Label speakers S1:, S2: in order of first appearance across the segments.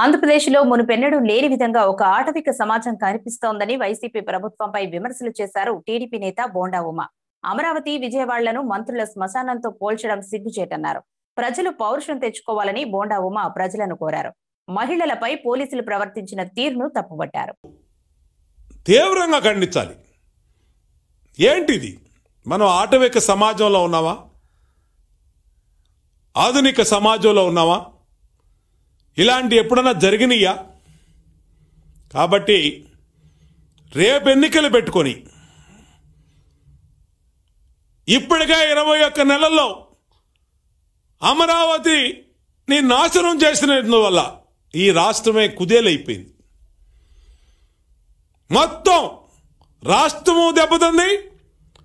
S1: ఆంధ్రప్రదేశ్లో మునుపెన్నడూ లేని విధంగా ఒక ఆటవిక సమాజం కనిపిస్తోందని వైసీపీ ప్రభుత్వంపై విమర్శలు చేశారు టీడీపీ నేత బోండా ఉమ అమరావతి విజయవాడలను మంత్రుల శ్మశానంతో పోల్చడం సిగ్గుచేటన్నారు ప్రజలు పౌరుషం తెచ్చుకోవాలని బోండా ఉమ ప్రజలను కోరారు మహిళలపై పోలీసులు ప్రవర్తించిన తీరును తప్పుబట్టారు
S2: తీవ్రంగా ఖండించాలి ఏంటిది మనం ఆటవిక సమాజంలో ఉన్నావా ఆధునిక సమాజంలో ఉన్నావా ఇలాంటి ఎప్పుడన్నా జరిగినయా కాబట్టి రేపు ఎన్నికలు పెట్టుకొని ఇప్పటికే ఇరవై ఒక్క నెలల్లో అమరావతిని నాశనం చేసినందువల్ల ఈ రాష్ట్రమే కుదేలైపోయింది మొత్తం రాష్ట్రము దెబ్బతింది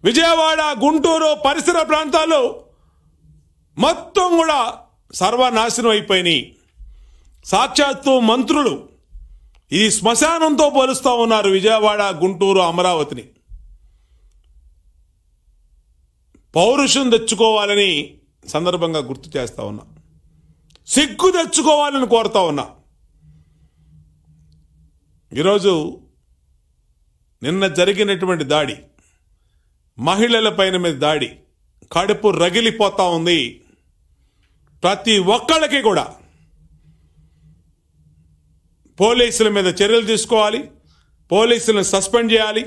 S2: విజయవాడ గుంటూరు పరిసర ప్రాంతాలు మొత్తం కూడా సర్వనాశనం అయిపోయినాయి సాక్షాత్తు మంత్రులు ఈ శ్మశానంతో పోలుస్తూ ఉన్నారు విజయవాడ గుంటూరు అమరావతిని పౌరుషం తెచ్చుకోవాలని సందర్భంగా గుర్తు చేస్తా ఉన్నా సిగ్గు తెచ్చుకోవాలని కోరుతా ఉన్నా ఈరోజు నిన్న జరిగినటువంటి దాడి మహిళల పైన మీద దాడి కడుపు రగిలిపోతా ఉంది ప్రతి ఒక్కళ్ళకి కూడా పోలీసుల మీద చర్యలు తీసుకోవాలి పోలీసులను సస్పెండ్ చేయాలి